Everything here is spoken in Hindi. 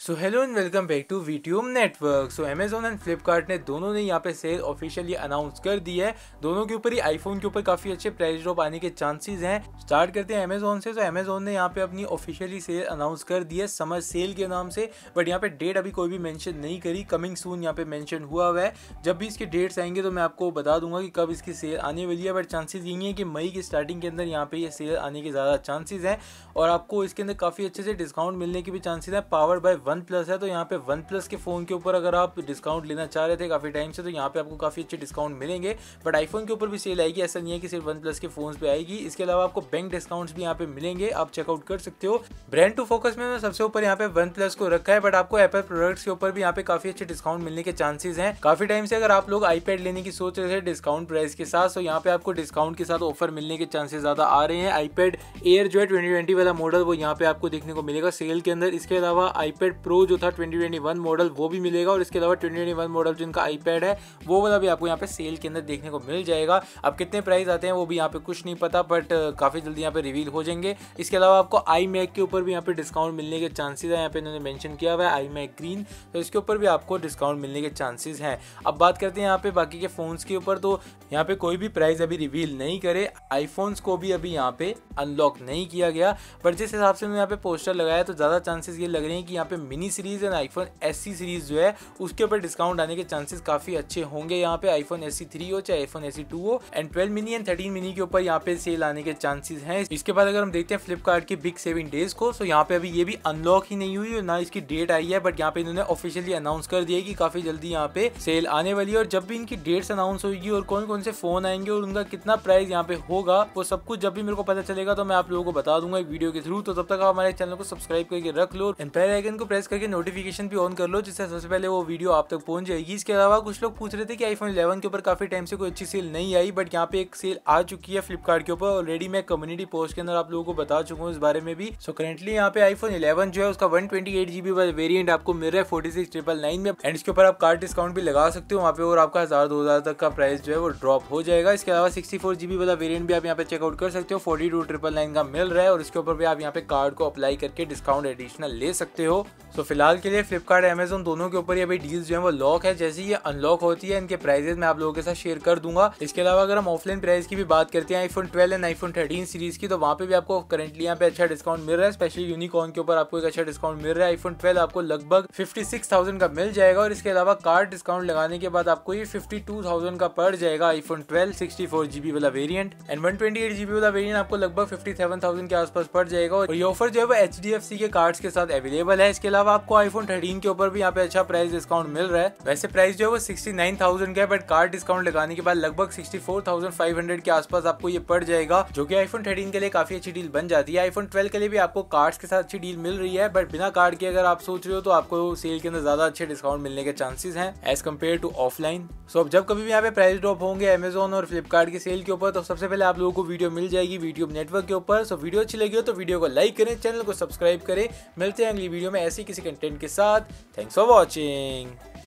so hello and welcome back to VTube network so Amazon and Flipkart ने दोनों ने यहाँ पे सेल ऑफिशियली अनाउंस कर दी है दोनों के ऊपर ही आईफोन के ऊपर काफी अच्छे प्राइस ड्रॉप आने के चांसेस हैं स्टार्ट करते हैं अमेजोन से तो so, अमेजोन ने यहाँ पे अपनी ऑफिशियली सेल अनाउंस कर दी है समर सेल के नाम से बट यहाँ पे डेट अभी कोई भी मैंशन नहीं करी कमिंग सून यहाँ पे मैंशन हुआ हुआ है जब भी इसके डेट्स आएंगे तो मैं आपको बता दूंगा कि कब इसकी सेल आने वाली है बट चांसेस यही है कि मई की स्टार्टिंग के अंदर यहाँ पे ये सेल आने के ज़्यादा चांसेज हैं और आपको इसके अंदर काफ़ी अच्छे से डिस्काउंट मिलने के भी चांसेज हैं पावर बाय वन प्लस है तो यहाँ पे वन प्लस के फ़ोन के ऊपर अगर आप डिस्काउंट लेना चाह रहे थे काफ़ी टाइम से तो यहाँ पे आपको काफ़ी अच्छे डिस्काउंट मिलेंगे बट आईफोन के ऊपर भी सेल आएगी ऐसा नहीं है कि सिर्फ वन प्लस के फ़ोन पे आएगी इसके अलावा आपको बैंक डिस्काउंट भी यहाँ पे मिलेंगे आप चेकआउट कर सकते हो ब्रांड टू फोकस में सबसे ऊपर यहाँ पे वन प्लस को रखा है बट आपको एपल प्रोडक्ट्स के ऊपर भी यहाँ पे काफ़ी अच्छे डिस्काउंट मिलने के चांसेस हैं काफ़ी टाइम से अगर आप लोग आईपैड लेने की सोच रहे थे डिस्काउंट प्राइस के साथ तो यहाँ पे आपको डिस्काउंट के साथ ऑफर मिलने के चांसेस ज़्यादा आ रहे हैं आईपैड एयर जो है ट्वेंटी वाला मॉडल वो यहाँ पे आपको देखने को मिलेगा सेल के अंदर इसके अलावा आईपैड प्रो जो था 2021 मॉडल वो भी मिलेगा और इसके अलावा 2021 मॉडल जो इनका आईपैड है वो वाला भी आपको यहाँ पे सेल के अंदर देखने को मिल जाएगा अब कितने प्राइस आते हैं वो भी यहाँ पे कुछ नहीं पता बट काफ़ी जल्दी यहाँ पे रिवील हो जाएंगे इसके अलावा आपको आई मैक के ऊपर भी यहाँ पे डिस्काउंट मिलने के चांसेस हैं यहाँ पे इन्होंने मैंशन किया हुआ है आई मैक ग्रीन तो इसके ऊपर भी आपको डिस्काउंट मिलने के चांसेज हैं अब बात करते हैं यहाँ पे बाकी के फ़ोन्स के ऊपर तो यहाँ पे कोई भी प्राइस अभी रिवील नहीं करे आईफोन्स को भी अभी यहाँ पे अनलॉक नहीं किया गया बट जिस हिसाब से उन्होंने यहाँ पे पोस्टर लगाया तो ज़्यादा चांसेस ये लग रहे हैं कि यहाँ पे mini series and iPhone S series जो है उसके ऊपर डिस्काउंट आने के चांसेस काफ़ी अच्छे होंगे यहाँ पे आईफोन एस थ्री हो चाहे आईफोन एस टू हो and twelve mini and thirteen mini के ऊपर यहाँ पे सेल आने के चांसेस हैं इसके बाद अगर हम देखते हैं फ्लिपकार्ट के बिग सेवन डेज को तो यहाँ पे अभी ये भी अनलॉक ही नहीं हुई ना इसकी डेट आई है बट यहाँ पे इन्होंने ऑफिशियली अनाउंस कर दिया कि काफ़ी जल्दी यहाँ पे सेल आने वाली है और जब भी इनकी डेट्स अनाउंस होगी और कौन कौन से फोन आएंगे और उनका कितना प्राइस यहाँ पे होगा वो सब कुछ जब भी मेरे को पता चलेगा तो मैं आप लोगों को बता दूंगा वीडियो के थ्रू तो तब तक आप हमारे चैनल को सब्सक्राइब करके रख लो एंड पहले आइकन को प्रेस प्रेस करके नोटिफिकेशन भी ऑन कर लो जिससे सबसे पहले वो वीडियो आप तक पहुंच जाएगी इसके अलावा कुछ लोग पूछ रहे थे कि आईफोन 11 के ऊपर काफ़ी टाइम से कोई अच्छी सेल नहीं आई बट यहाँ पे एक सेल आ चुकी है फ्लिपकार्ट के ऊपर ऑलरेडी मैं कम्युनिटी पोस्ट के अंदर आप लोगों को बता चुका हूँ इस बारे में भी सो करेंटली यहाँ पे आईफोन इलेवन जो है उसका वन ट्वेंटी वेरियंट आपको मिल रहा है फोर्टी सिक्स ट्रिपल नाइन में एंड इसके ऊपर आप कार्ड डिस्काउंट भी लगा सकते हो वहाँ पे और आपका हज़ार दो हज़ार तक का प्राइस जो है वो ड्रॉप हो जाएगा इसके अलावा सिक्सटी फोर जीबी वाला वेरियंट भी आप यहाँ पे चेकआउट कर सकते हो फोर्टी टू ट्रिपल नाइन का मिल रहा है और इसके ऊपर भी आप यहाँ पे कार्ड को अप्लाई करके डिस्काउंट एडिशनल ले सकते हो सो फिलहाल के लिए फ्लिपकार्ट एमेजोन दोनों के ऊपर ये अभी डील्स जो है वो लॉक है जैसे ही ये अनलॉक होती है इनके प्राइजेस मैं आप लोगों के साथ शेयर कर दूंगा इसके अलावा अगर हम ऑफलाइन प्राइस की भी बात करते हैं आईफोन 12 एंड आईफोन 13 सीरीज की तो वहाँ पे भी आपको करंटली यहाँ पे अच्छा डिस्काउंट मिल रहा है स्पेशली यूनिकॉन के ऊपर आपको एक अच्छा डिस्काउंट मिल रहा है आईफोन ट्वेल्व आपको लगभग फिफ्टी का मिल जाएगा और इसके अलावा कार्ड डिस्काउंट लगाने के बाद आपको ये फिफ्टी का पड़ जाएगा आईफोन ट्वेल्व सिक्सटी वाला वेरियंट एंड वन वाला वेरियंट आपको लगभग फिफ्टी के आसपास पड़ जाएगा और ये ऑफर जो है वो एच के कार्ड्स के साथ अवेलेबल है इसके अलावा आपको आईफोन थर्टीन के ऊपर भी यहाँ पे अच्छा प्राइस डिस्काउंट मिल रहा है वैसे प्राइस जो है वो सिक्सटी नाइन थाउजेंड का है बट कार्ड डिस्काउंट लगाने के बाद लगभग sixty four thousand five hundred के आसपास आपको ये पड़ जाएगा जो कि आईफोन थर्टीन के लिए काफी अच्छी डील बन जाती है आईफोन ट्वेल्व के लिए भी आपको कार्ड के साथ अच्छी डील मिल रही है बट बिना कार्ड के अगर आप सोच रहे हो तो आपको सेल के अंदर ज्यादा अच्छे डिस्काउंट मिलने के चांसेस है as compared to offline so अब जब कभी भी यहाँ पे प्राइस ड्रॉप होंगे अमेजोन और फ्लिपकार्ट की सेल के ऊपर तो सबसे पहले आप लोगों को वीडियो मिल जाएगी वीडियो नेटवर्क के ऊपर सो वीडियो अच्छी लगी हो तो वीडियो को लाइक करें चैनल को सब्सक्राइब करें मिलते हैं अगली वीडियो में ऐसी किसी कंटेंट के साथ थैंक्स फॉर वॉचिंग